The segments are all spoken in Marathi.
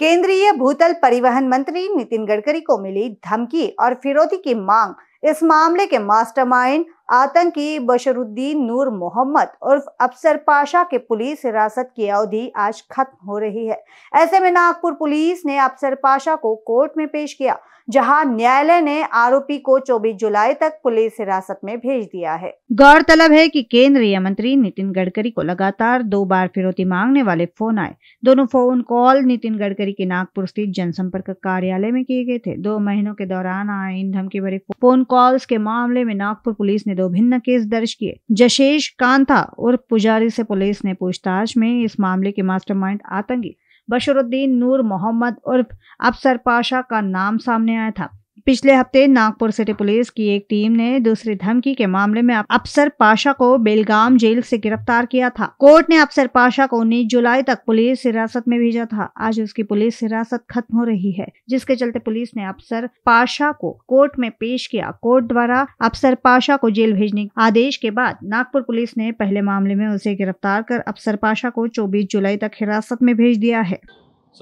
केंद्रीय भूतल परिवहन मंत्री नितिन गडकरी को मिली धमकी और फिरौती की मांग इस मामले के मास्टरमाइंड आतंकी बशरुद्दीन नूर मोहम्मद उर्फ अफसर पाशा के पुलिस हिरासत की अवधि आज खत्म हो रही है ऐसे में नागपुर पुलिस ने अफसर पाशा को कोर्ट में पेश किया जहां न्यायालय ने आरोपी को 24 जुलाई तक पुलिस हिरासत में भेज दिया है गौरतलब है कि केंद्रीय मंत्री नितिन गडकरी को लगातार दो बार फिरौती मांगने वाले फोन आए दोनों फोन कॉल नितिन गडकरी के नागपुर स्थित जनसंपर्क कार्यालय में किए गए थे दो महीनों के दौरान आए इन धमकी भरे फोन कॉल्स के मामले में नागपुर पुलिस ने दो भिन्न केस दर्ज किए जशेश कांता और पुजारी से पुलिस ने पूछताछ में इस मामले के मास्टरमाइंड आतंकी बशरुद्दीन नूर मोहम्मद उर्फ अफसर पाशा का नाम सामने आया था पिछले हफ्ते नागपुर सिटी पुलिस की एक टीम ने दूसरी धमकी के मामले में अफसर पाशा को बेलगाम जेल से गिरफ्तार किया था कोर्ट ने अफसर पाशा को उन्नीस जुलाई तक पुलिस हिरासत में भेजा था आज उसकी पुलिस हिरासत खत्म हो रही है जिसके चलते पुलिस ने अफसर पाशा को कोर्ट में पेश किया कोर्ट द्वारा अफसर पाशा को जेल भेजने आदेश के बाद नागपुर पुलिस ने पहले मामले में उसे गिरफ्तार कर अफसर पाशा को चौबीस जुलाई तक हिरासत में भेज दिया है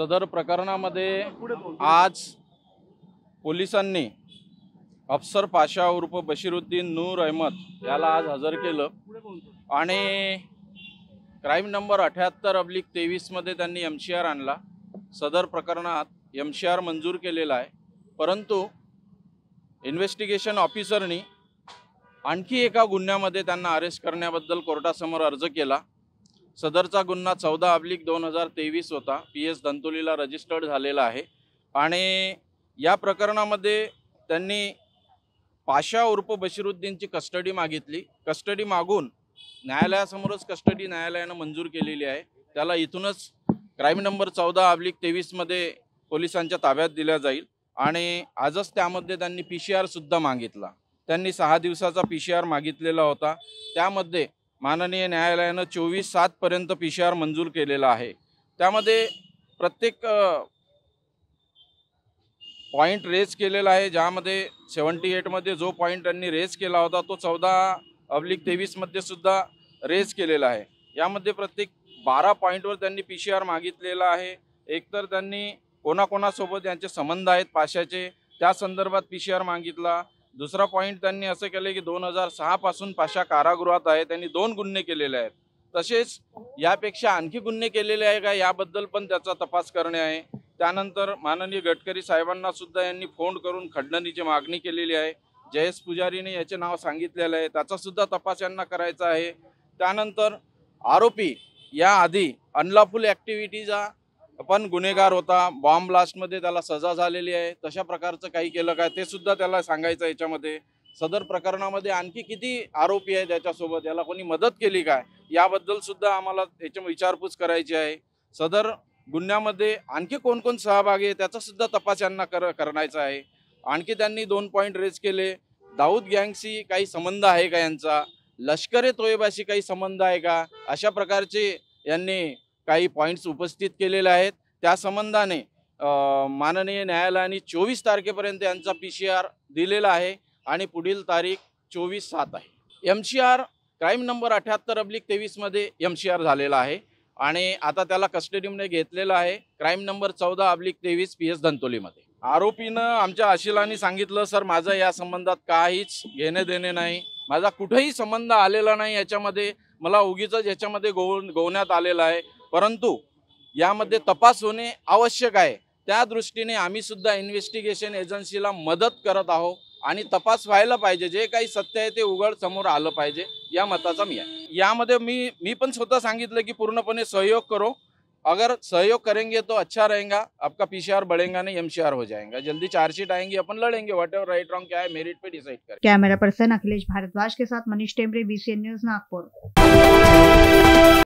सदर प्रकरण आज पोलिसांनी अफसर पाशा उर्फ बशीरुद्दीन नूर अहमद याला आज हजर केलं आणि क्राईम नंबर अठ्याहत्तर अब्लिक तेवीसमध्ये त्यांनी एम सी आर आणला सदर प्रकरणात एम सी आर मंजूर केलेला आहे परंतु इन्व्हेस्टिगेशन ऑफिसरनी आणखी एका गुन्ह्यामध्ये त्यांना अरेस्ट करण्याबद्दल कोर्टासमोर अर्ज केला सदरचा गुन्हा चौदा अब्लिक दोन हजार तेवीस होता पी एस दंतोलीला रजिस्टर्ड झालेला आहे आणि या प्रकरणामध्ये त्यांनी पाशा उर्फ बशीरुद्दीनची कस्टडी मागितली कस्टडी मागून न्यायालयासमोरच कस्टडी न्यायालयानं मंजूर केलेली आहे त्याला इथूनच क्राईम नंबर चौदा अब्लिक तेवीसमध्ये पोलिसांच्या ताब्यात दिल्या जाईल आणि आजच त्यामध्ये त्यांनी पी सी आरसुद्धा मागितला त्यांनी सहा दिवसाचा पी सी आर मागितलेला होता त्यामध्ये माननीय न्यायालयानं चोवीस सातपर्यंत पी सी आर मंजूर केलेला आहे त्यामध्ये प्रत्येक पॉईंट रेज केलेला आहे ज्यामध्ये सेवन्टी एटमध्ये जो पॉईंट त्यांनी रेज केला होता तो चौदा अब्लिक तेवीसमध्ये सुद्धा रेज केलेला आहे यामध्ये प्रत्येक बारा पॉईंटवर त्यांनी पी सी आर मागितलेला आहे एकतर त्यांनी कोणाकोणासोबत यांचे संबंध आहेत पाशाचे त्या संदर्भात पी सी आर मागितला दुसरा पॉईंट त्यांनी असं केलं की दोन हजार सहापासून पाशा कारागृहात आहे त्यांनी दोन गुन्हे केलेले आहेत तसेच यापेक्षा आणखी गुन्हे केलेले आहे का याबद्दल पण त्याचा तपास करणे आहे त्यानंतर माननीय गडकरी साहेबांना सुद्धा यांनी फोन करून खंडणीची मागणी केलेली आहे जयेश पुजारीने याचे नाव सांगितलेलं आहे त्याचासुद्धा तपास यांना करायचा आहे त्यानंतर आरोपी याआधी अनलॉफुल ॲक्टिव्हिटीचा पण गुन्हेगार होता बॉम्ब ब्लास्टमध्ये त्याला सजा झालेली आहे तशा प्रकारचं काही केलं काय ते सुद्धा त्याला सांगायचं याच्यामध्ये सदर प्रकरणामध्ये आणखी किती आरोपी आहे त्याच्यासोबत याला कोणी मदत केली काय याबद्दल सुद्धा आम्हाला याच्या विचारपूस करायची आहे सदर गुन्ह्यामध्ये आणखी कोण कोण सहभागी आहे त्याचा सुद्धा तपास यांना कर करण्याचा आहे आणखी त्यांनी दोन पॉईंट रेज केले दाऊद गँगशी काही संबंध आहे का यांचा लष्करे तोयबाशी काही संबंध आहे का अशा प्रकारचे यांनी काही पॉईंट्स उपस्थित केलेले आहेत त्या संबंधाने माननीय न्यायालयाने चोवीस तारखेपर्यंत यांचा पी सी आर दिलेला आहे आणि पुढील तारीख चोवीस सात आहे M C R crime number अठ्याहत्तर अब्लिक तेवीसमध्ये एम सी आर झालेला आहे आणि आता त्याला कस्टडीमध्ये घेतलेलं आहे क्राईम नंबर चौदा अब्लिक तेवीस पी एस धंतोलीमध्ये आरोपीनं आमच्या आशिलानी सांगितलं सर माझं या संबंधात काहीच घेणे देणे नाही माझा कुठेही संबंध आलेला नाही याच्यामध्ये मला उगीच याच्यामध्ये गोव गोवण्यात आलेलं आहे परंतु यामध्ये तपास होणे आवश्यक आहे त्या दृष्टीने आम्हीसुद्धा इन्व्हेस्टिगेशन एजन्सीला मदत करत आहोत आणि तपास व्हायला पाहिजे जे काही सत्य आहे ते उघड समोर आलं पाहिजे या मताचा मी आहे यामध्ये मी मी पण स्वतः सांगितलं की पूर्णपणे सहयोग करो अगर सहयोग करेंगे तो अच्छा रहेगा आपका पी सी आर बढ़ेगा नहीं एम सी आर हो जाएगा जल्दी चार्जशीट आएंगी अपन लड़ेंगे वट एवर राइट रॉन्ग क्या है मेरिट पे डिसाइड करें कॅमेरा पर्सन अखिलेश भारद्वाज के साथ मनीष टेमरे बीसीएन न्यूज नागपूर